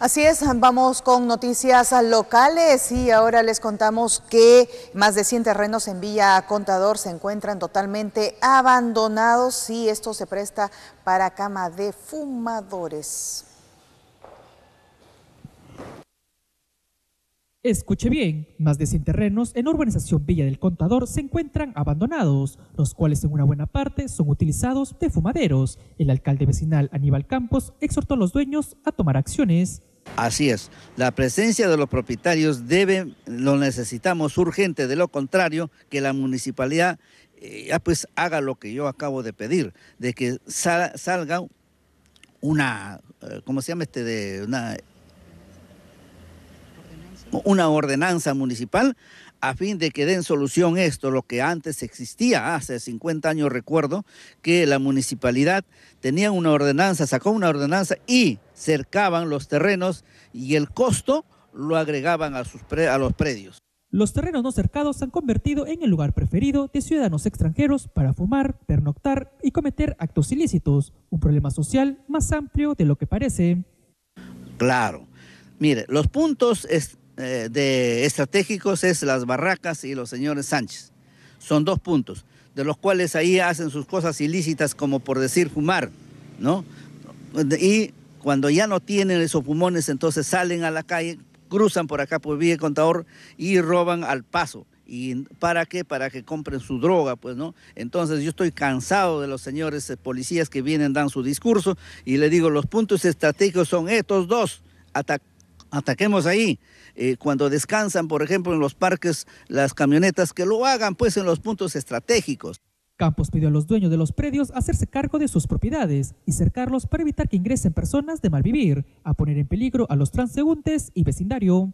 Así es, vamos con noticias locales y ahora les contamos que más de 100 terrenos en Villa Contador se encuentran totalmente abandonados y esto se presta para cama de fumadores. Escuche bien, más de 100 terrenos en urbanización Villa del Contador se encuentran abandonados, los cuales en una buena parte son utilizados de fumaderos. El alcalde vecinal Aníbal Campos exhortó a los dueños a tomar acciones Así es, la presencia de los propietarios debe, lo necesitamos urgente, de lo contrario, que la municipalidad eh, ya pues haga lo que yo acabo de pedir, de que salga una, eh, ¿cómo se llama este? De una, una ordenanza municipal a fin de que den solución esto, lo que antes existía, hace 50 años recuerdo, que la municipalidad tenía una ordenanza, sacó una ordenanza y cercaban los terrenos y el costo lo agregaban a, sus a los predios. Los terrenos no cercados se han convertido en el lugar preferido de ciudadanos extranjeros para fumar, pernoctar y cometer actos ilícitos, un problema social más amplio de lo que parece. Claro. Mire, los puntos eh, de estratégicos es las barracas y los señores Sánchez. Son dos puntos, de los cuales ahí hacen sus cosas ilícitas, como por decir fumar, ¿no? Y cuando ya no tienen esos pulmones, entonces salen a la calle, cruzan por acá por Villa Contador y roban al paso. ¿Y para qué? Para que compren su droga, pues, ¿no? Entonces yo estoy cansado de los señores eh, policías que vienen, dan su discurso y le digo, los puntos estratégicos son estos dos, ataquemos ahí. Eh, cuando descansan, por ejemplo, en los parques, las camionetas, que lo hagan, pues, en los puntos estratégicos. Campos pidió a los dueños de los predios hacerse cargo de sus propiedades y cercarlos para evitar que ingresen personas de mal vivir, a poner en peligro a los transeúntes y vecindario.